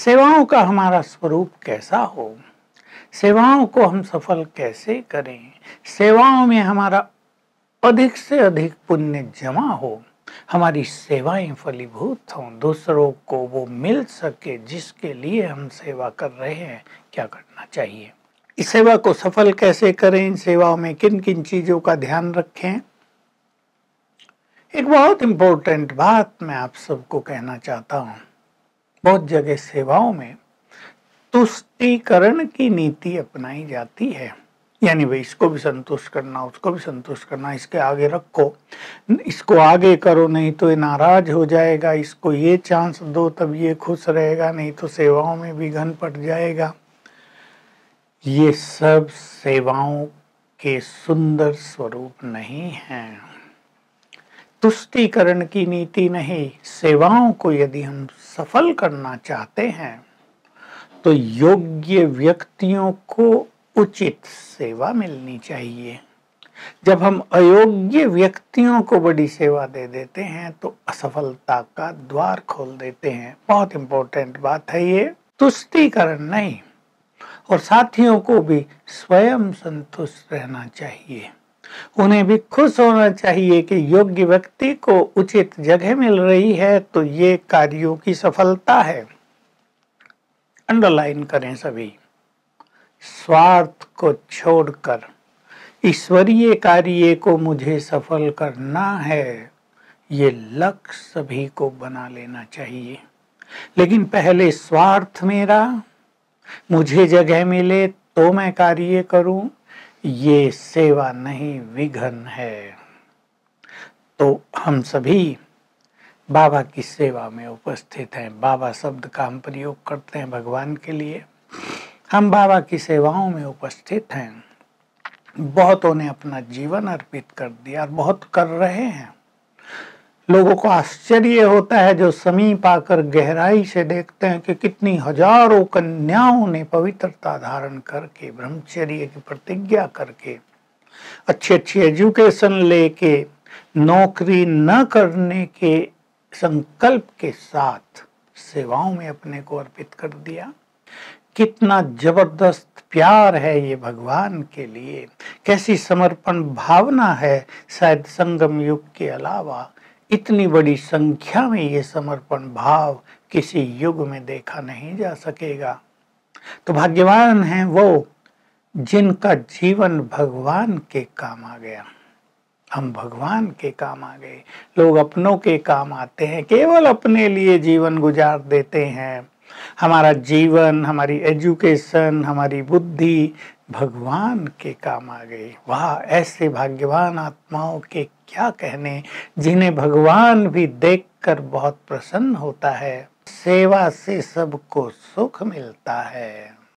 सेवाओं का हमारा स्वरूप कैसा हो सेवाओं को हम सफल कैसे करें सेवाओं में हमारा अधिक से अधिक पुण्य जमा हो हमारी सेवाएं फलीभूत हों दूसरों को वो मिल सके जिसके लिए हम सेवा कर रहे हैं क्या करना चाहिए इस सेवा को सफल कैसे करें इन सेवाओं में किन किन चीजों का ध्यान रखें एक बहुत इंपॉर्टेंट बात मैं आप सबको कहना चाहता हूं बहुत जगह सेवाओं में तुष्टिकरण की नीति अपनाई जाती है यानी भाई इसको भी संतुष्ट करना उसको भी संतुष्ट करना इसके आगे रखो इसको आगे करो नहीं तो ये नाराज हो जाएगा इसको ये चांस दो तब ये खुश रहेगा नहीं तो सेवाओं में भी घन पट जाएगा ये सब सेवाओं के सुंदर स्वरूप नहीं है तुष्टिकरण की नीति नहीं सेवाओं को यदि हम सफल करना चाहते हैं तो योग्य व्यक्तियों को उचित सेवा मिलनी चाहिए जब हम अयोग्य व्यक्तियों को बड़ी सेवा दे देते हैं तो असफलता का द्वार खोल देते हैं बहुत इंपॉर्टेंट बात है ये तुष्टिकरण नहीं और साथियों को भी स्वयं संतुष्ट रहना चाहिए उन्हें भी खुश होना चाहिए कि योग्य व्यक्ति को उचित जगह मिल रही है तो ये कार्यों की सफलता है अंडरलाइन करें सभी स्वार्थ को छोड़कर ईश्वरीय कार्य को मुझे सफल करना है ये लक्ष्य सभी को बना लेना चाहिए लेकिन पहले स्वार्थ मेरा मुझे जगह मिले तो मैं कार्य करूं ये सेवा नहीं विघन है तो हम सभी बाबा की सेवा में उपस्थित हैं बाबा शब्द का हम प्रयोग करते हैं भगवान के लिए हम बाबा की सेवाओं में उपस्थित हैं बहुतों ने अपना जीवन अर्पित कर दिया और बहुत कर रहे हैं लोगों को आश्चर्य होता है जो समीप आकर गहराई से देखते हैं कि कितनी हजारों कन्याओं ने पवित्रता धारण करके ब्रह्मचर्य की प्रतिज्ञा करके अच्छी अच्छी एजुकेशन लेके नौकरी न करने के संकल्प के साथ सेवाओं में अपने को अर्पित कर दिया कितना जबरदस्त प्यार है ये भगवान के लिए कैसी समर्पण भावना है शायद संगम युग के अलावा इतनी बड़ी संख्या में ये समर्पण भाव किसी युग में देखा नहीं जा सकेगा तो भाग्यवान है वो जिनका जीवन भगवान के काम आ गया हम भगवान के काम आ गए लोग अपनों के काम आते हैं केवल अपने लिए जीवन गुजार देते हैं हमारा जीवन हमारी एजुकेशन हमारी बुद्धि भगवान के काम आ गई वाह ऐसे भाग्यवान आत्माओं के क्या कहने जिन्हें भगवान भी देखकर बहुत प्रसन्न होता है सेवा से सबको सुख मिलता है